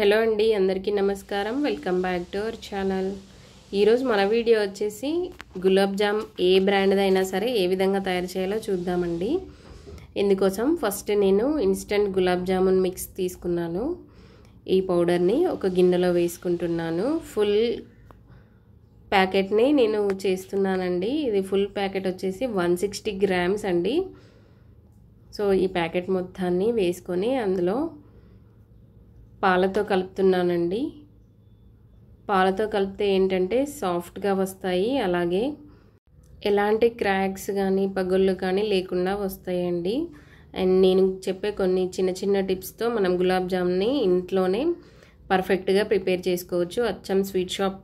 hello అండి అందరికీ నమస్కారం welcome back to our channel ఈరోజు మన వీడియో వచ్చేసి గులాబ్ జామ్ ఏ బ్రాండ్దైనా సరే ఏ విధంగా తయారు చేయాలో చూద్దామండి ఇందుకోసం ఫస్ట్ నేను ఇన్స్టెంట్ గులాబ్ జామున్ మిక్స్ తీసుకున్నాను ఈ పౌడర్ని ఒక గిన్నెలో వేసుకుంటున్నాను ఫుల్ ప్యాకెట్ని నేను చేస్తున్నానండి ఇది ఫుల్ ప్యాకెట్ వచ్చేసి వన్ సిక్స్టీ గ్రామ్స్ అండి సో ఈ ప్యాకెట్ మొత్తాన్ని వేసుకొని అందులో పాలతో కలుపుతున్నానండి పాలతో కలిపితే ఏంటంటే సాఫ్ట్గా వస్తాయి అలాగే ఎలాంటి క్రాక్స్ కానీ పగుళ్ళు కానీ లేకుండా వస్తాయండి అండ్ నేను చెప్పే కొన్ని చిన్న చిన్న టిప్స్తో మనం గులాబ్ జామ్ని ఇంట్లోనే పర్ఫెక్ట్గా ప్రిపేర్ చేసుకోవచ్చు అచ్చం స్వీట్ షాప్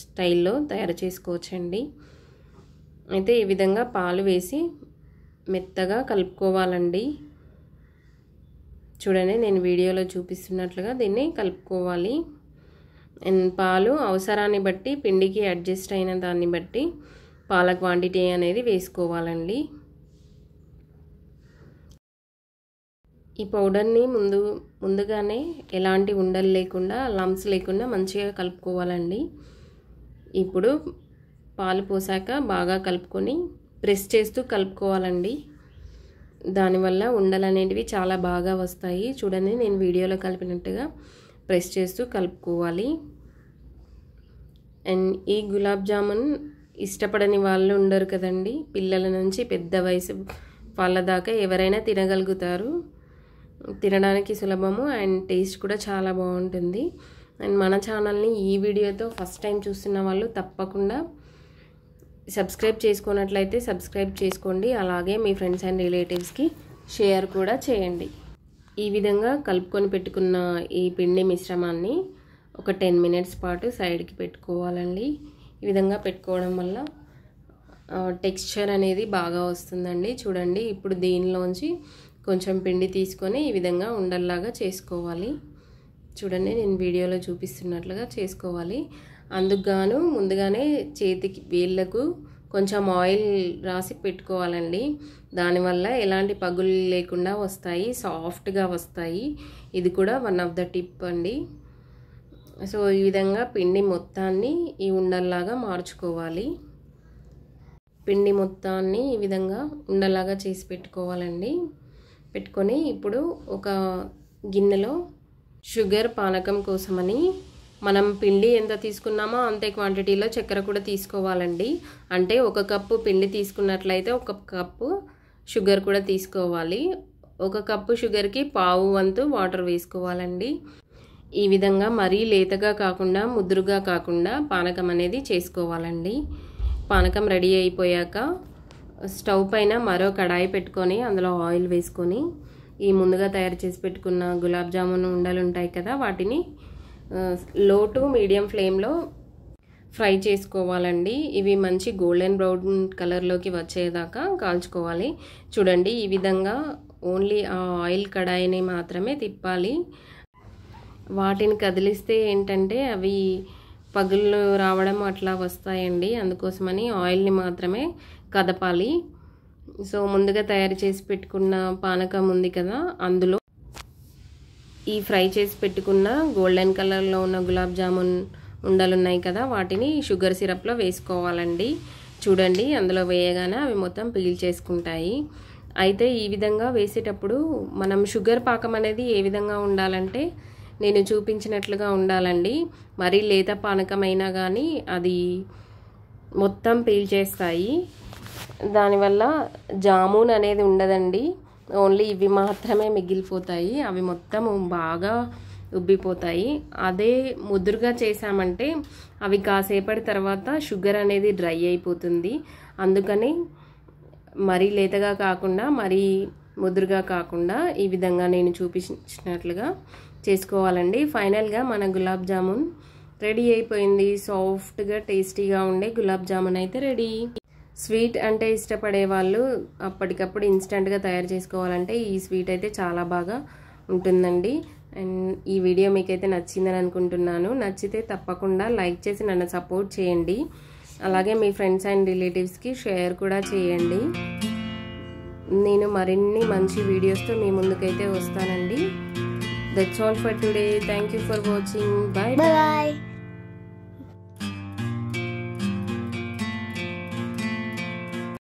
స్టైల్లో తయారు చేసుకోవచ్చండి అయితే ఈ విధంగా పాలు వేసి మెత్తగా కలుపుకోవాలండి చూడండి నేను వీడియోలో చూపిస్తున్నట్లుగా దీన్ని కలుపుకోవాలి పాలు అవసరాన్ని బట్టి పిండికి అడ్జస్ట్ అయిన దాన్ని బట్టి పాల క్వాంటిటీ అనేది వేసుకోవాలండి ఈ పౌడర్ని ముందు ముందుగానే ఎలాంటి ఉండలు లేకుండా లంప్స్ లేకుండా మంచిగా కలుపుకోవాలండి ఇప్పుడు పాలు పోసాక బాగా కలుపుకొని ప్రెస్ చేస్తూ కలుపుకోవాలండి దానివల్ల ఉండలు అనేటివి చాలా బాగా వస్తాయి చూడండి నేను వీడియోలో కలిపినట్టుగా ప్రెస్ చేస్తూ కలుపుకోవాలి అండ్ ఈ గులాబ్ జామున్ ఇష్టపడని వాళ్ళు ఉండరు కదండి పిల్లల నుంచి పెద్ద వయసు వాళ్ళ దాకా ఎవరైనా తినగలుగుతారు తినడానికి సులభము అండ్ టేస్ట్ కూడా చాలా బాగుంటుంది అండ్ మన ఛానల్ని ఈ వీడియోతో ఫస్ట్ టైం చూస్తున్న వాళ్ళు తప్పకుండా సబ్స్క్రైబ్ చేసుకున్నట్లయితే సబ్స్క్రైబ్ చేసుకోండి అలాగే మీ ఫ్రెండ్స్ అండ్ రిలేటివ్స్కి షేర్ కూడా చేయండి ఈ విధంగా కలుపుకొని పెట్టుకున్న ఈ పిండి మిశ్రమాన్ని ఒక టెన్ మినిట్స్ పాటు సైడ్కి పెట్టుకోవాలండి ఈ విధంగా పెట్టుకోవడం వల్ల టెక్స్చర్ అనేది బాగా వస్తుందండి చూడండి ఇప్పుడు దీనిలోంచి కొంచెం పిండి తీసుకొని ఈ విధంగా ఉండల్లాగా చేసుకోవాలి చూడండి నేను వీడియోలో చూపిస్తున్నట్లుగా చేసుకోవాలి అందుకుగాను ముందుగానే చేతికి వేళ్ళకు కొంచెం ఆయిల్ రాసి పెట్టుకోవాలండి దానివల్ల ఎలాంటి పగులు లేకుండా వస్తాయి సాఫ్ట్గా వస్తాయి ఇది కూడా వన్ ఆఫ్ ద టిప్ అండి సో ఈ విధంగా పిండి మొత్తాన్ని ఈ ఉండల్లాగా మార్చుకోవాలి పిండి మొత్తాన్ని ఈ విధంగా ఉండలాగా చేసి పెట్టుకోవాలండి పెట్టుకొని ఇప్పుడు ఒక గిన్నెలో షుగర్ పానకం కోసమని మనం పిండి ఎంత తీసుకున్నామో అంతే క్వాంటిటీలో చక్కెర కూడా తీసుకోవాలండి అంటే ఒక కప్పు పిండి తీసుకున్నట్లయితే ఒక కప్పు షుగర్ కూడా తీసుకోవాలి ఒక కప్పు షుగర్కి పావు వంతు వాటర్ వేసుకోవాలండి ఈ విధంగా మరీ లేతగా కాకుండా ముద్రుగా కాకుండా పానకం అనేది చేసుకోవాలండి పానకం రెడీ అయిపోయాక స్టవ్ పైన మరో కడాయి పెట్టుకొని అందులో ఆయిల్ వేసుకొని ఈ ముందుగా తయారు చేసి పెట్టుకున్న గులాబ్ జామున్ ఉండలు ఉంటాయి కదా వాటిని లో టు మీడియం ఫ్లేమ్లో ఫ్రై చేసుకోవాలండి ఇవి మంచి గోల్డెన్ బ్రౌన్ కలర్లోకి వచ్చేదాకా కాల్చుకోవాలి చూడండి ఈ విధంగా ఓన్లీ ఆ ఆయిల్ కడాయిని మాత్రమే తిప్పాలి వాటిని కదిలిస్తే ఏంటంటే అవి పగులు రావడం అట్లా వస్తాయండి అందుకోసమని ఆయిల్ని మాత్రమే కదపాలి సో ముందుగా తయారు చేసి పెట్టుకున్న పానకం ఉంది కదా అందులో ఈ ఫ్రై చేసి పెట్టుకున్న గోల్డెన్ కలర్లో ఉన్న గులాబ్ జామున్ ఉండలున్నాయి కదా వాటిని షుగర్ సిరప్లో వేసుకోవాలండి చూడండి అందులో వేయగానే అవి మొత్తం పీల్చేసుకుంటాయి అయితే ఈ విధంగా వేసేటప్పుడు మనం షుగర్ పాకం అనేది ఏ విధంగా ఉండాలంటే నేను చూపించినట్లుగా ఉండాలండి మరీ లేత పానకమైనా కానీ అది మొత్తం పీల్చేస్తాయి దానివల్ల జామున్ అనేది ఉండదండి ఓన్లీ ఇవి మాత్రమే మిగిలిపోతాయి అవి మొత్తం బాగా ఉబ్బిపోతాయి అదే ముదురుగా చేసామంటే అవి కాసేపటి తర్వాత షుగర్ అనేది డ్రై అయిపోతుంది అందుకని మరీ లేతగా కాకుండా మరీ ముదురుగా కాకుండా ఈ విధంగా నేను చూపించినట్లుగా చేసుకోవాలండి ఫైనల్గా మన గులాబ్ జామున్ రెడీ అయిపోయింది సాఫ్ట్గా టేస్టీగా ఉండే గులాబ్ జామున్ అయితే రెడీ స్వీట్ అంటే ఇష్టపడే వాళ్ళు అప్పటికప్పుడు ఇన్స్టెంట్గా తయారు చేసుకోవాలంటే ఈ స్వీట్ అయితే చాలా బాగా ఉంటుందండి అండ్ ఈ వీడియో మీకైతే నచ్చిందని అనుకుంటున్నాను నచ్చితే తప్పకుండా లైక్ చేసి నన్ను సపోర్ట్ చేయండి అలాగే మీ ఫ్రెండ్స్ అండ్ రిలేటివ్స్కి షేర్ కూడా చేయండి నేను మరిన్ని మంచి వీడియోస్తో మీ ముందుకైతే వస్తానండి that's all for today thank you for watching bye bye